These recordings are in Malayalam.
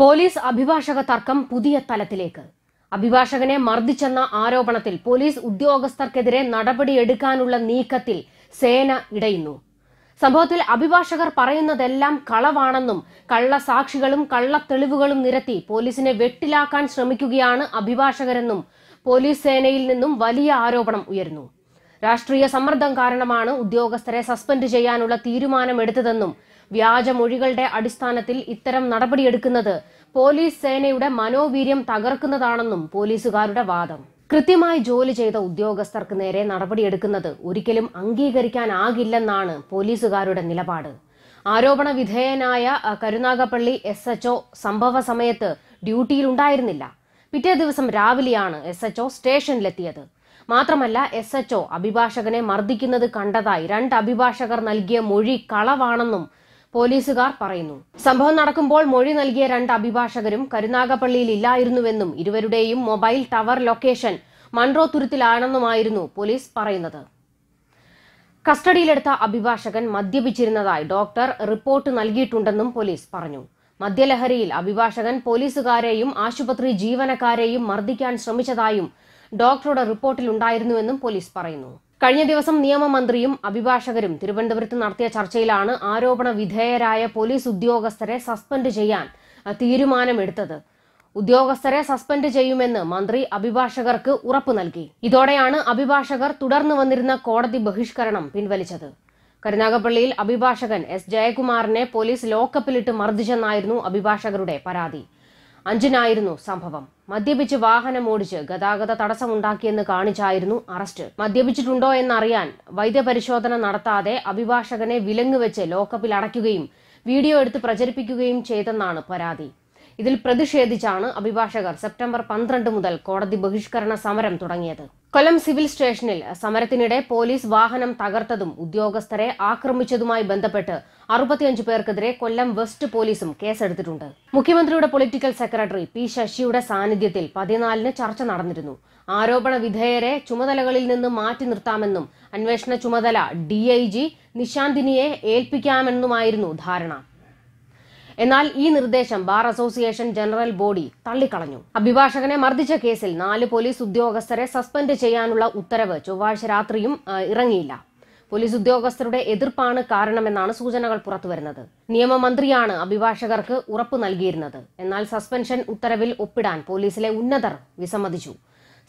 പോലീസ് അഭിഭാഷക തർക്കം പുതിയ തലത്തിലേക്ക് അഭിഭാഷകനെ മർദ്ദിച്ചെന്ന ആരോപണത്തിൽ പോലീസ് ഉദ്യോഗസ്ഥർക്കെതിരെ നടപടിയെടുക്കാനുള്ള നീക്കത്തിൽ സേന ഇടയുന്നു സംഭവത്തിൽ അഭിഭാഷകർ പറയുന്നതെല്ലാം കളവാണെന്നും കള്ളസാക്ഷികളും കള്ളത്തെളിവുകളും നിരത്തി പോലീസിനെ വെട്ടിലാക്കാൻ ശ്രമിക്കുകയാണ് അഭിഭാഷകരെന്നും പോലീസ് സേനയിൽ നിന്നും വലിയ ആരോപണം ഉയരുന്നു രാഷ്ട്രീയ സമ്മർദ്ദം കാരണമാണ് ഉദ്യോഗസ്ഥരെ സസ്പെൻഡ് ചെയ്യാനുള്ള തീരുമാനമെടുത്തതെന്നും വ്യാജമൊഴികളുടെ അടിസ്ഥാനത്തിൽ ഇത്തരം നടപടിയെടുക്കുന്നത് പോലീസ് സേനയുടെ മനോവീര്യം തകർക്കുന്നതാണെന്നും പോലീസുകാരുടെ വാദം കൃത്യമായി ജോലി ചെയ്ത ഉദ്യോഗസ്ഥർക്ക് നേരെ നടപടിയെടുക്കുന്നത് ഒരിക്കലും അംഗീകരിക്കാനാകില്ലെന്നാണ് പോലീസുകാരുടെ നിലപാട് ആരോപണ വിധേയനായ കരുനാഗപ്പള്ളി എസ് എച്ച്ഒ സംഭവ സമയത്ത് ഡ്യൂട്ടിയിലുണ്ടായിരുന്നില്ല പിറ്റേ ദിവസം രാവിലെയാണ് എസ് എച്ച്ഒ സ്റ്റേഷനിലെത്തിയത് മാത്രമല്ല എസ് എച്ച്ഒ അഭിഭാഷകനെ മർദ്ദിക്കുന്നത് കണ്ടതായി രണ്ട് അഭിഭാഷകർ നൽകിയ മൊഴി കളവാണെന്നും പോലീസുകാർ പറയുന്നു സംഭവം നടക്കുമ്പോൾ മൊഴി നൽകിയ രണ്ട് അഭിഭാഷകരും കരുനാഗപ്പള്ളിയിൽ ഇല്ലായിരുന്നുവെന്നും ഇരുവരുടെയും മൊബൈൽ ടവർ ലൊക്കേഷൻ മൺറോ തുരുത്തിലാണെന്നുമായിരുന്നു പോലീസ് പറയുന്നത് കസ്റ്റഡിയിലെടുത്ത അഭിഭാഷകൻ മദ്യപിച്ചിരുന്നതായി ഡോക്ടർ റിപ്പോർട്ട് നൽകിയിട്ടുണ്ടെന്നും പോലീസ് പറഞ്ഞു മദ്യലഹരിയിൽ അഭിഭാഷകൻ പോലീസുകാരെയും ആശുപത്രി ജീവനക്കാരെയും മർദ്ദിക്കാൻ ശ്രമിച്ചതായും ഡോക്ടറുടെ റിപ്പോർട്ടിലുണ്ടായിരുന്നുവെന്നും പോലീസ് പറയുന്നു കഴിഞ്ഞ ദിവസം നിയമമന്ത്രിയും അഭിഭാഷകരും തിരുവനന്തപുരത്ത് നടത്തിയ ചർച്ചയിലാണ് ആരോപണ വിധേയരായ പോലീസ് ഉദ്യോഗസ്ഥരെ സസ്പെൻഡ് ചെയ്യാൻ തീരുമാനമെടുത്തത് ഉദ്യോഗസ്ഥരെ സസ്പെൻഡ് ചെയ്യുമെന്ന് മന്ത്രി അഭിഭാഷകർക്ക് ഉറപ്പു നൽകി ഇതോടെയാണ് അഭിഭാഷകർ തുടർന്നു വന്നിരുന്ന കോടതി ബഹിഷ്കരണം പിൻവലിച്ചത് കരുനാഗപ്പള്ളിയിൽ അഭിഭാഷകൻ എസ് ജയകുമാറിനെ പോലീസ് ലോക്കപ്പിലിട്ട് മർദ്ദിച്ചെന്നായിരുന്നു അഭിഭാഷകരുടെ പരാതി അഞ്ചിനായിരുന്നു സംഭവം മദ്യപിച്ച് വാഹനം ഓടിച്ച് ഗതാഗത തടസ്സമുണ്ടാക്കിയെന്ന് കാണിച്ചായിരുന്നു അറസ്റ്റ് മദ്യപിച്ചിട്ടുണ്ടോ എന്നറിയാൻ വൈദ്യപരിശോധന നടത്താതെ അഭിഭാഷകനെ വിലങ്ങുവെച്ച് ലോക്കപ്പിൽ അടയ്ക്കുകയും വീഡിയോ എടുത്ത് പ്രചരിപ്പിക്കുകയും ചെയ്തെന്നാണ് പരാതി ഇതിൽ പ്രതിഷേധിച്ചാണ് അഭിഭാഷകർ സെപ്റ്റംബർ പന്ത്രണ്ട് മുതൽ കോടതി ബഹിഷ്കരണ സമരം തുടങ്ങിയത് കൊല്ലം സിവിൽ സ്റ്റേഷനിൽ സമരത്തിനിടെ പോലീസ് വാഹനം തകർത്തതും ഉദ്യോഗസ്ഥരെ ആക്രമിച്ചതുമായി ബന്ധപ്പെട്ട് അറുപത്തിയഞ്ച് പേർക്കെതിരെ കൊല്ലം വെസ്റ്റ് പോലീസും കേസെടുത്തിട്ടുണ്ട് മുഖ്യമന്ത്രിയുടെ പൊളിറ്റിക്കൽ സെക്രട്ടറി പി ശശിയുടെ സാന്നിധ്യത്തിൽ പതിനാലിന് ചർച്ച നടന്നിരുന്നു ആരോപണ വിധേയരെ ചുമതലകളിൽ നിന്ന് മാറ്റി നിർത്താമെന്നും അന്വേഷണ ചുമതല ഡി ഐ ജി നിശാന്തിനിയെ ഏൽപ്പിക്കാമെന്നുമായിരുന്നു ധാരണ എന്നാൽ ഈ നിർദ്ദേശം ബാർ അസോസിയേഷൻ ജനറൽ ബോഡി തള്ളിക്കളഞ്ഞു അഭിഭാഷകനെ മർദ്ദിച്ച കേസിൽ നാല് പോലീസ് ഉദ്യോഗസ്ഥരെ സസ്പെൻഡ് ചെയ്യാനുള്ള ഉത്തരവ് ചൊവ്വാഴ്ച രാത്രിയും ഇറങ്ങിയില്ല പോലീസ് ഉദ്യോഗസ്ഥരുടെ എതിർപ്പാണ് കാരണമെന്നാണ് സൂചനകൾ പുറത്തുവരുന്നത് നിയമമന്ത്രിയാണ് അഭിഭാഷകർക്ക് ഉറപ്പ് നൽകിയിരുന്നത് എന്നാൽ സസ്പെൻഷൻ ഉത്തരവിൽ ഒപ്പിടാൻ പോലീസിലെ ഉന്നതർ വിസമ്മതിച്ചു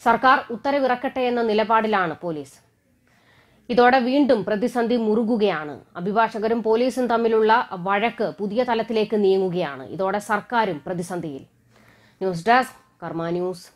സർക്കാർ ഉത്തരവിറക്കട്ടെ എന്ന നിലപാടിലാണ് പോലീസ് ഇതോടെ വീണ്ടും പ്രതിസന്ധി മുറുകുകയാണ് അഭിഭാഷകരും പോലീസും തമ്മിലുള്ള വഴക്ക് പുതിയ തലത്തിലേക്ക് നീങ്ങുകയാണ് ഇതോടെ സർക്കാരും പ്രതിസന്ധിയിൽ ന്യൂസ് ഡെസ്ക് കർമ്മ ന്യൂസ്